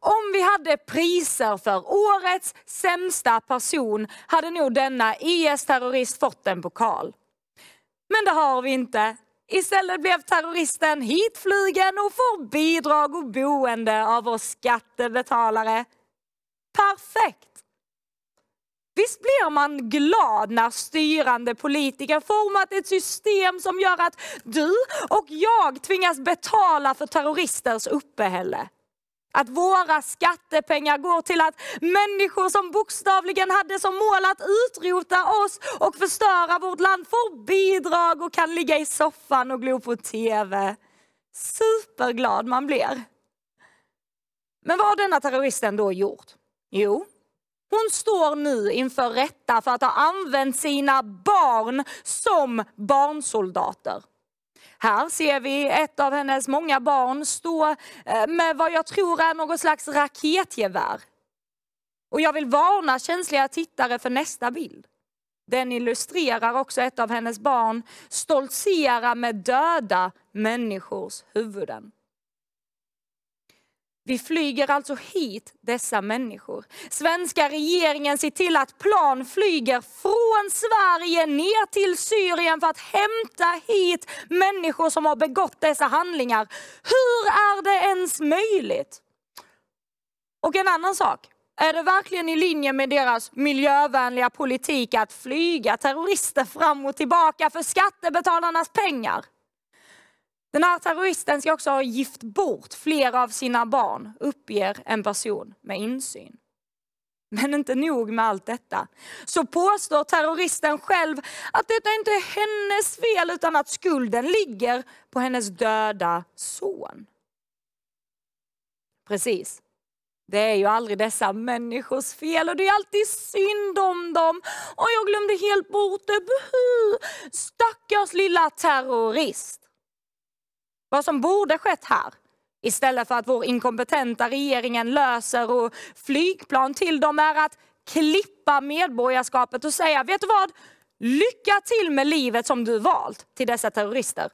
Om vi hade priser för årets sämsta person hade nog denna IS-terrorist fått en pokal. Men det har vi inte. Istället blev terroristen hitflygen och får bidrag och boende av vår skattebetalare. Perfekt! Visst blir man glad när styrande politiker format ett system som gör att du och jag tvingas betala för terroristers uppehälle? Att våra skattepengar går till att människor som bokstavligen hade som mål att utrota oss och förstöra vårt land får bidrag och kan ligga i soffan och glo på TV. Superglad man blir. Men vad har denna terroristen då gjort? Jo, hon står nu inför rätta för att ha använt sina barn som barnsoldater. Här ser vi ett av hennes många barn stå eh, med vad jag tror är något slags raketgevär. Och jag vill varna känsliga tittare för nästa bild. Den illustrerar också ett av hennes barn stoltsera med döda människors huvuden. Vi flyger alltså hit dessa människor. Svenska regeringen ser till att plan flyger från Sverige ner till Syrien för att hämta hit människor som har begått dessa handlingar. Hur är det ens möjligt? Och en annan sak. Är det verkligen i linje med deras miljövänliga politik att flyga terrorister fram och tillbaka för skattebetalarnas pengar? Den här terroristen ska också ha gift bort flera av sina barn, uppger en person med insyn. Men inte nog med allt detta, så påstår terroristen själv att detta inte är hennes fel utan att skulden ligger på hennes döda son. Precis, det är ju aldrig dessa människors fel och det är alltid synd om dem. Och jag glömde helt bort det, stackars lilla terrorist. Vad som borde skett här istället för att vår inkompetenta regeringen löser och flygplan till dem är att klippa medborgarskapet och säga, vet du vad? Lycka till med livet som du valt till dessa terrorister.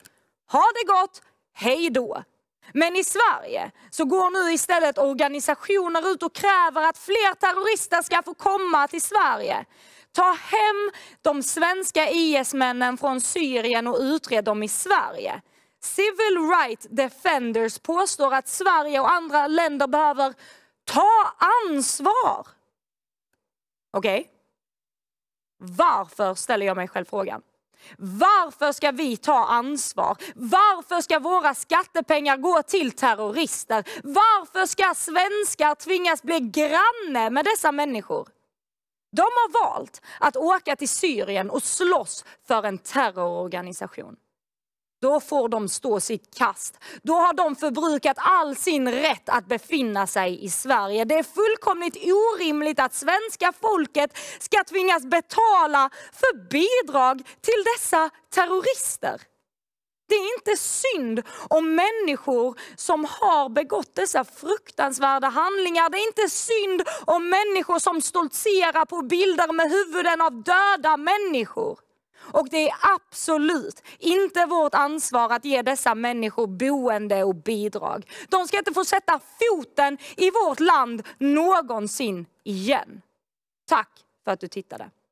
Ha det gott, hej då. Men i Sverige så går nu istället organisationer ut och kräver att fler terrorister ska få komma till Sverige. Ta hem de svenska IS-männen från Syrien och utred dem i Sverige. Civil Rights Defenders påstår att Sverige och andra länder behöver ta ansvar. Okej, okay. varför ställer jag mig själv frågan? Varför ska vi ta ansvar? Varför ska våra skattepengar gå till terrorister? Varför ska svenskar tvingas bli granne med dessa människor? De har valt att åka till Syrien och slåss för en terrororganisation då får de stå sitt kast. Då har de förbrukat all sin rätt att befinna sig i Sverige. Det är fullkomligt orimligt att svenska folket ska tvingas betala för bidrag till dessa terrorister. Det är inte synd om människor som har begått dessa fruktansvärda handlingar. Det är inte synd om människor som stoltserar på bilder med huvuden av döda människor. Och det är absolut inte vårt ansvar att ge dessa människor boende och bidrag. De ska inte få sätta foten i vårt land någonsin igen. Tack för att du tittade.